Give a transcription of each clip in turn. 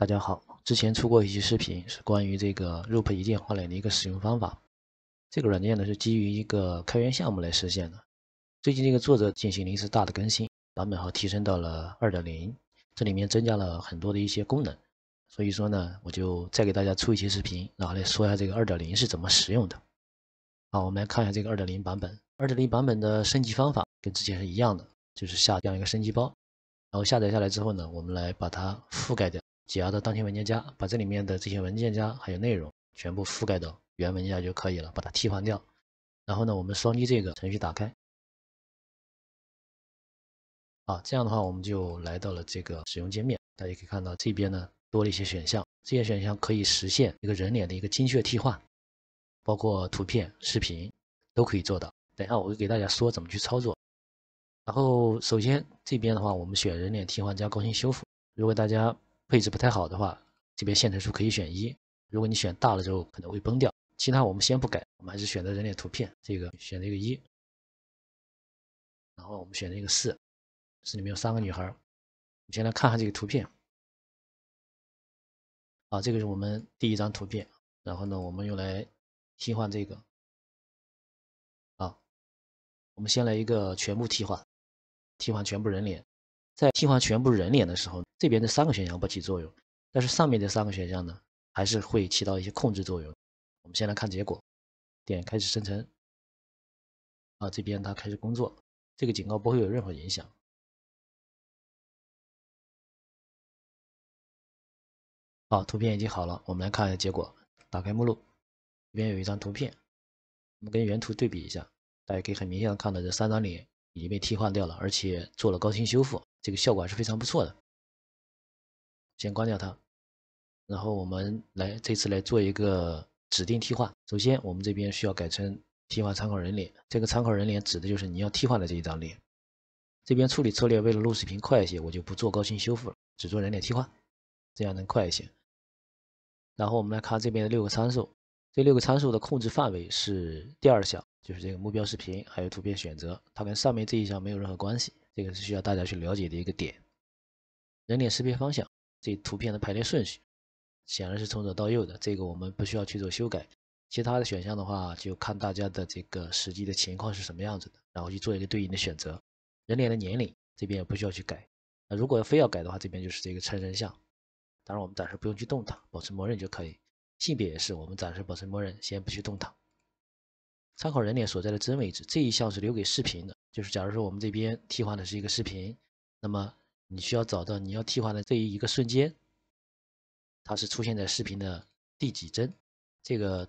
大家好，之前出过一期视频，是关于这个 r o p p 一键画脸的一个使用方法。这个软件呢是基于一个开源项目来实现的。最近这个作者进行了一次大的更新，版本号提升到了2.0，这里面增加了很多的一些功能。所以说呢，我就再给大家出一期视频，然后来说一下这个2.0是怎么使用的。好，我们来看一下这个2.0版本。2.0版本的升级方法跟之前是一样的，就是下样一个升级包，然后下载下来之后呢，我们来把它覆盖掉。解压到当前文件夹，把这里面的这些文件夹还有内容全部覆盖到原文件夹就可以了，把它替换掉。然后呢，我们双击这个程序打开。啊，这样的话我们就来到了这个使用界面。大家可以看到这边呢多了一些选项，这些选项可以实现一个人脸的一个精确替换，包括图片、视频都可以做到。等一下我会给大家说怎么去操作。然后首先这边的话我们选人脸替换加高清修复。如果大家配置不太好的话，这边线程数可以选一。如果你选大了之后，可能会崩掉。其他我们先不改，我们还是选择人脸图片，这个选择一个一。然后我们选择一个四，这里面有三个女孩。我们先来看看这个图片。啊，这个是我们第一张图片。然后呢，我们用来替换这个。啊，我们先来一个全部替换，替换全部人脸。在替换全部人脸的时候，这边的三个选项不起作用，但是上面这三个选项呢，还是会起到一些控制作用。我们先来看结果，点开始生成，啊，这边它开始工作，这个警告不会有任何影响。好，图片已经好了，我们来看一下结果。打开目录，这边有一张图片，我们跟原图对比一下，大家可以很明显的看到这三张脸。已经被替换掉了，而且做了高清修复，这个效果还是非常不错的。先关掉它，然后我们来这次来做一个指定替换。首先，我们这边需要改成替换参考人脸，这个参考人脸指的就是你要替换的这一张脸。这边处理策略为了录视频快一些，我就不做高清修复了，只做人脸替换，这样能快一些。然后我们来看这边的六个参数。这六个参数的控制范围是第二项，就是这个目标视频还有图片选择，它跟上面这一项没有任何关系，这个是需要大家去了解的一个点。人脸识别方向，这图片的排列顺序显然是从左到右的，这个我们不需要去做修改。其他的选项的话，就看大家的这个实际的情况是什么样子的，然后去做一个对应的选择。人脸的年龄这边也不需要去改，那如果非要改的话，这边就是这个差身项，当然我们暂时不用去动它，保持默认就可以。性别也是，我们暂时保持默认，先不去动它。参考人脸所在的帧位置，这一项是留给视频的，就是假如说我们这边替换的是一个视频，那么你需要找到你要替换的这一一个瞬间，它是出现在视频的第几帧。这个，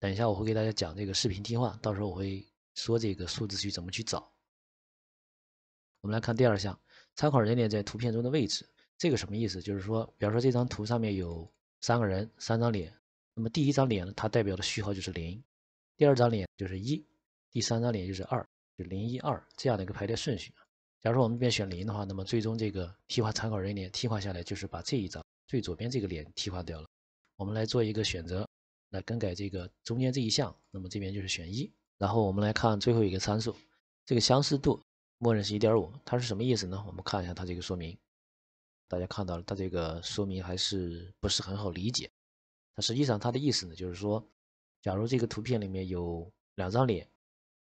等一下我会给大家讲这个视频替换，到时候我会说这个数字去怎么去找。我们来看第二项，参考人脸在图片中的位置，这个什么意思？就是说，比如说这张图上面有。三个人，三张脸。那么第一张脸呢，它代表的序号就是零；第二张脸就是一；第三张脸就是二，就零一二这样的一个排列顺序。假如我们这边选零的话，那么最终这个替换参考人脸替换下来就是把这一张最左边这个脸替换掉了。我们来做一个选择，来更改这个中间这一项。那么这边就是选一。然后我们来看最后一个参数，这个相似度默认是一点五，它是什么意思呢？我们看一下它这个说明。大家看到了，它这个说明还是不是很好理解？它实际上它的意思呢，就是说，假如这个图片里面有两张脸，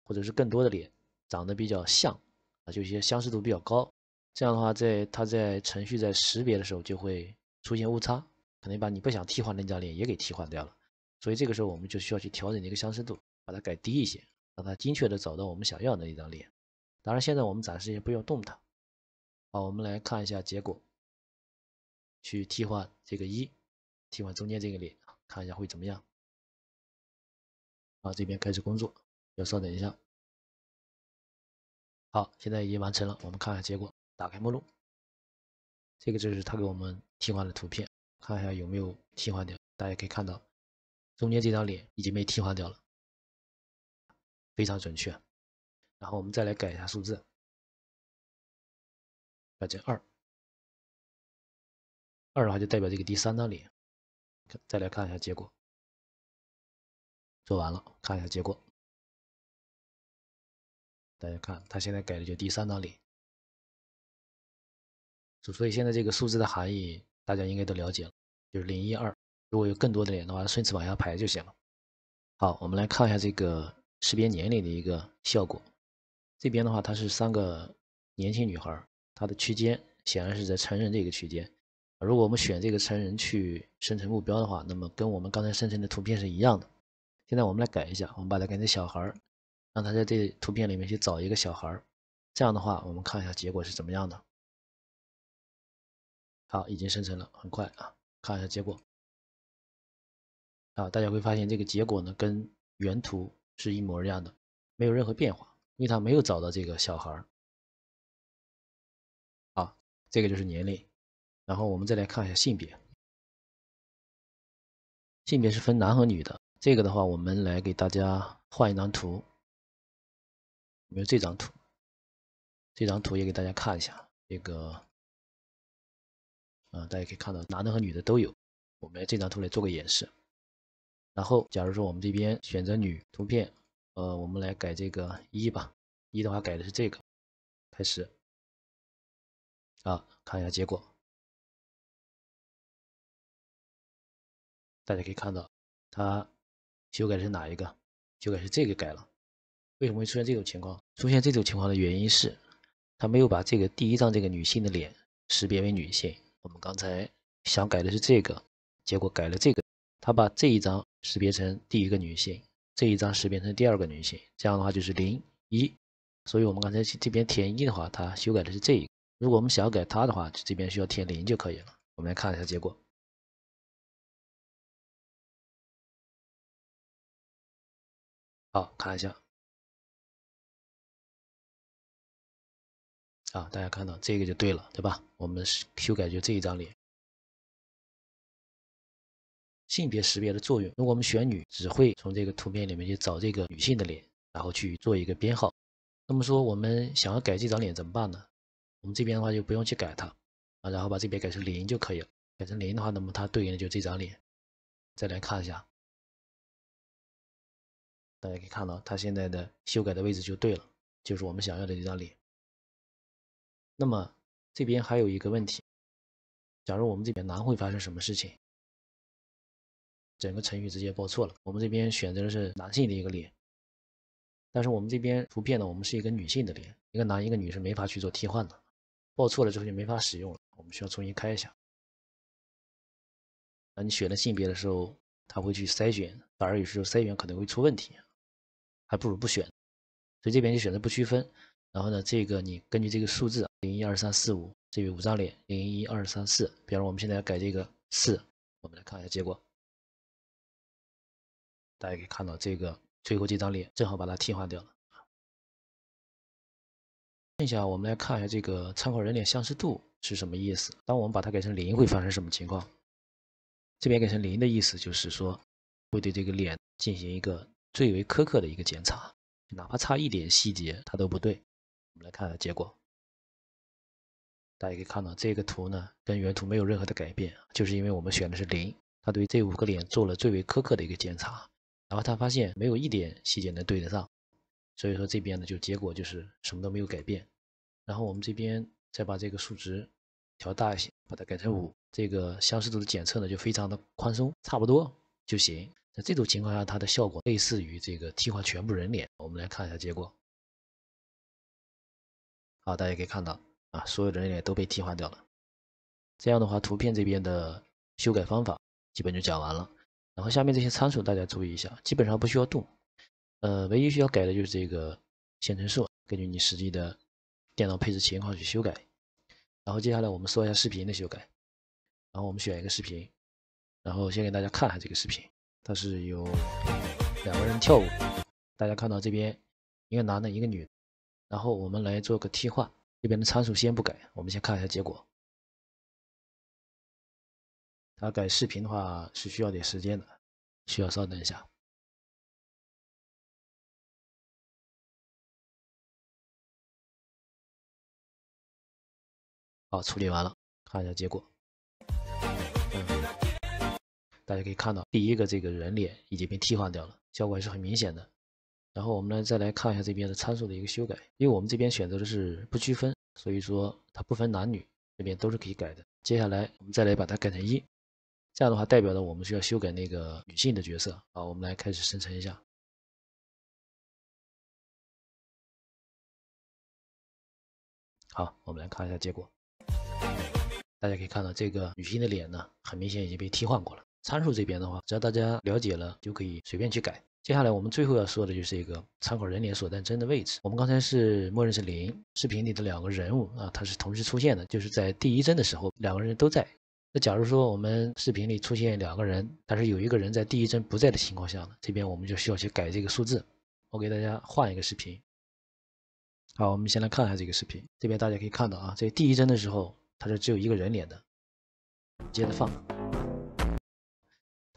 或者是更多的脸，长得比较像啊，就一些相似度比较高，这样的话，在它在程序在识别的时候就会出现误差，可能把你不想替换那张脸也给替换掉了。所以这个时候我们就需要去调整这个相似度，把它改低一些，让它精确的找到我们想要的那张脸。当然，现在我们暂时也不要动它。好，我们来看一下结果。去替换这个一，替换中间这个脸，看一下会怎么样。啊，这边开始工作，要稍等一下。好，现在已经完成了，我们看一下结果。打开目录，这个就是他给我们替换的图片，看一下有没有替换掉。大家可以看到，中间这张脸已经被替换掉了，非常准确。然后我们再来改一下数字，改成二。二的话就代表这个第三张脸，再来看一下结果，做完了看一下结果，大家看他现在改的就第三张脸，所所以现在这个数字的含义大家应该都了解了，就是零一二。如果有更多的脸的话，顺次往下排就行了。好，我们来看一下这个识别年龄的一个效果，这边的话它是三个年轻女孩，它的区间显然是在成人这个区间。如果我们选这个成人去生成目标的话，那么跟我们刚才生成的图片是一样的。现在我们来改一下，我们把它改成小孩儿，让他在这图片里面去找一个小孩儿。这样的话，我们看一下结果是怎么样的。好，已经生成了，很快啊。看一下结果。啊，大家会发现这个结果呢跟原图是一模一样的，没有任何变化。因为他没有找到这个小孩儿？好，这个就是年龄。然后我们再来看一下性别，性别是分男和女的。这个的话，我们来给大家画一张图，比如这张图，这张图也给大家看一下。这个，啊，大家可以看到男的和女的都有。我们来这张图来做个演示。然后，假如说我们这边选择女图片，呃，我们来改这个一吧。一的话改的是这个，开始，啊，看一下结果。大家可以看到，它修改的是哪一个？修改是这个改了。为什么会出现这种情况？出现这种情况的原因是，它没有把这个第一张这个女性的脸识别为女性。我们刚才想改的是这个，结果改了这个。它把这一张识别成第一个女性，这一张识别成第二个女性。这样的话就是零一。所以我们刚才这边填一的话，它修改的是这一个。如果我们想要改它的话，这边需要填零就可以了。我们来看一下结果。好，看一下。啊，大家看到这个就对了，对吧？我们修改就这一张脸。性别识别的作用，如果我们选女，只会从这个图片里面去找这个女性的脸，然后去做一个编号。那么说，我们想要改这张脸怎么办呢？我们这边的话就不用去改它，啊，然后把这边改成零就可以了。改成零的话，那么它对应的就是这张脸。再来看一下。大家可以看到，它现在的修改的位置就对了，就是我们想要的这张脸。那么这边还有一个问题，假如我们这边男会发生什么事情，整个成语直接报错了。我们这边选择的是男性的一个脸，但是我们这边图片呢，我们是一个女性的脸，一个男一个女是没法去做替换的，报错了之后就没法使用了。我们需要重新开一下。那你选了性别的时候，他会去筛选，反而有时候筛选可能会出问题。还不如不选，所以这边就选择不区分。然后呢，这个你根据这个数字零一二三四五，这个五张脸零一二三四。比如我们现在要改这个四，我们来看一下结果。大家可以看到，这个最后这张脸正好把它替换掉了。剩下我们来看一下这个参考人脸相似度是什么意思。当我们把它改成零会发生什么情况？这边改成零的意思就是说，会对这个脸进行一个。最为苛刻的一个检查，哪怕差一点细节，它都不对。我们来看结果，大家可以看到这个图呢，跟原图没有任何的改变，就是因为我们选的是零，它对这五个脸做了最为苛刻的一个检查，哪怕它发现没有一点细节能对得上，所以说这边呢就结果就是什么都没有改变。然后我们这边再把这个数值调大一些，把它改成五，这个相似度的检测呢就非常的宽松，差不多就行。这种情况下，它的效果类似于这个替换全部人脸。我们来看一下结果。好，大家可以看到啊，所有的人脸都被替换掉了。这样的话，图片这边的修改方法基本就讲完了。然后下面这些参数大家注意一下，基本上不需要动。呃，唯一需要改的就是这个线程数，根据你实际的电脑配置情况去修改。然后接下来我们说一下视频的修改。然后我们选一个视频，然后先给大家看下这个视频。它是有两个人跳舞，大家看到这边一个男的，一个女。然后我们来做个替换，这边的参数先不改，我们先看一下结果。它改视频的话是需要点时间的，需要稍等一下。好，处理完了，看一下结果。大家可以看到，第一个这个人脸已经被替换掉了，效果还是很明显的。然后我们来再来看一下这边的参数的一个修改，因为我们这边选择的是不区分，所以说它不分男女，这边都是可以改的。接下来我们再来把它改成一，这样的话代表了我们需要修改那个女性的角色。好，我们来开始生成一下。好，我们来看一下结果，大家可以看到这个女性的脸呢，很明显已经被替换过了。参数这边的话，只要大家了解了，就可以随便去改。接下来我们最后要说的就是一个参考人脸所在帧的位置。我们刚才是默认是零，视频里的两个人物啊，它是同时出现的，就是在第一帧的时候两个人都在。那假如说我们视频里出现两个人，但是有一个人在第一帧不在的情况下呢，这边我们就需要去改这个数字。我给大家换一个视频，好，我们先来看一下这个视频。这边大家可以看到啊，这第一帧的时候，它是只有一个人脸的。接着放。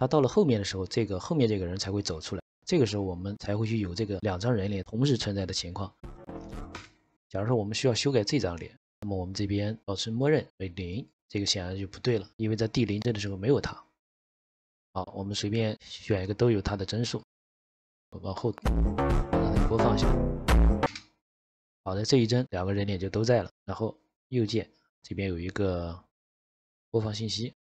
他到了后面的时候，这个后面这个人才会走出来，这个时候我们才会去有这个两张人脸同时存在的情况。假如说我们需要修改这张脸，那么我们这边保持默认为零，这个显然就不对了，因为在第零帧的时候没有它。好，我们随便选一个都有它的帧数。往后播放一下。好的，这一帧两个人脸就都在了。然后右键这边有一个播放信息，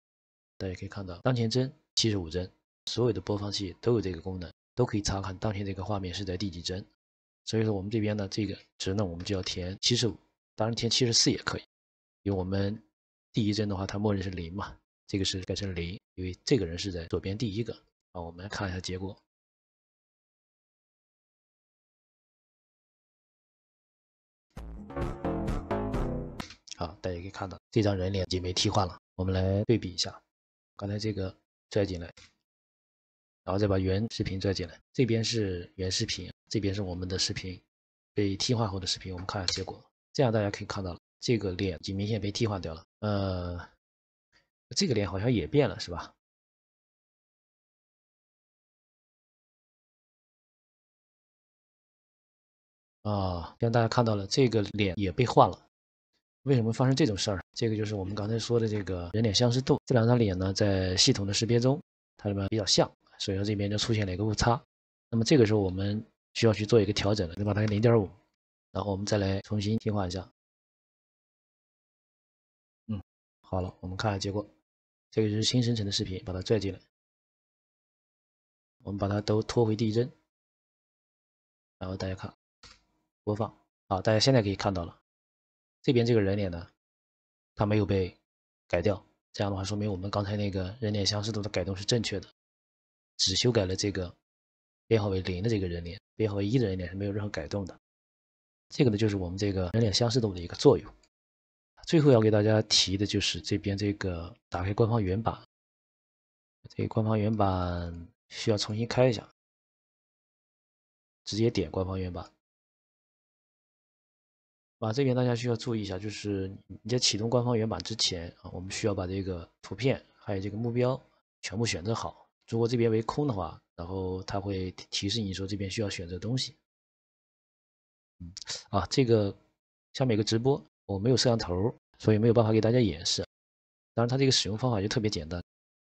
大家可以看到当前帧。七十五帧，所有的播放器都有这个功能，都可以查看当前这个画面是在第几帧。所以说我们这边呢，这个值呢，我们就要填七十五，当然填七十四也可以，因为我们第一帧的话，它默认是零嘛，这个是改成零，因为这个人是在左边第一个啊。我们来看一下结果，好，大家可以看到这张人脸已经被替换了。我们来对比一下刚才这个。拽进来，然后再把原视频拽进来。这边是原视频，这边是我们的视频被替换后的视频。我们看下结果，这样大家可以看到了，这个脸已经明显被替换掉了。呃，这个脸好像也变了，是吧？啊，让大家看到了，这个脸也被换了。为什么发生这种事儿？这个就是我们刚才说的这个人脸相似度，这两张脸呢，在系统的识别中，它里面比较像，所以说这边就出现了一个误差。那么这个时候我们需要去做一个调整了，你把它零点五，然后我们再来重新替换一下。嗯，好了，我们看下结果，这个就是新生成的视频，把它拽进来，我们把它都拖回第一帧，然后大家看，播放，好，大家现在可以看到了。这边这个人脸呢，它没有被改掉，这样的话说明我们刚才那个人脸相似度的改动是正确的，只修改了这个编号为零的这个人脸，编号为一的人脸是没有任何改动的。这个呢就是我们这个人脸相似度的一个作用。最后要给大家提的就是这边这个打开官方原版，这个官方原版需要重新开一下，直接点官方原版。啊，这边大家需要注意一下，就是你在启动官方原版之前啊，我们需要把这个图片还有这个目标全部选择好。如果这边为空的话，然后它会提示你说这边需要选择东西。嗯，啊，这个下面有个直播，我没有摄像头，所以没有办法给大家演示。当然，它这个使用方法就特别简单，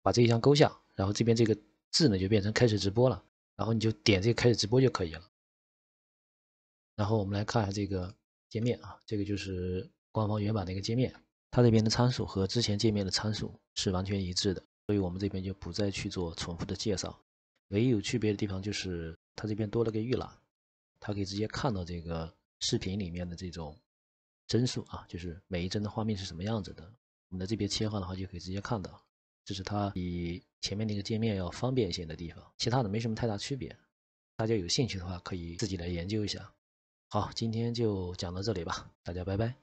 把这一项勾下，然后这边这个字呢就变成开始直播了，然后你就点这个开始直播就可以了。然后我们来看一下这个。界面啊，这个就是官方原版的一个界面，它这边的参数和之前界面的参数是完全一致的，所以我们这边就不再去做重复的介绍。唯一有区别的地方就是它这边多了个预览，它可以直接看到这个视频里面的这种帧数啊，就是每一帧的画面是什么样子的。我们在这边切换的话就可以直接看到，这是它比前面那个界面要方便一些的地方，其他的没什么太大区别。大家有兴趣的话可以自己来研究一下。好，今天就讲到这里吧，大家拜拜。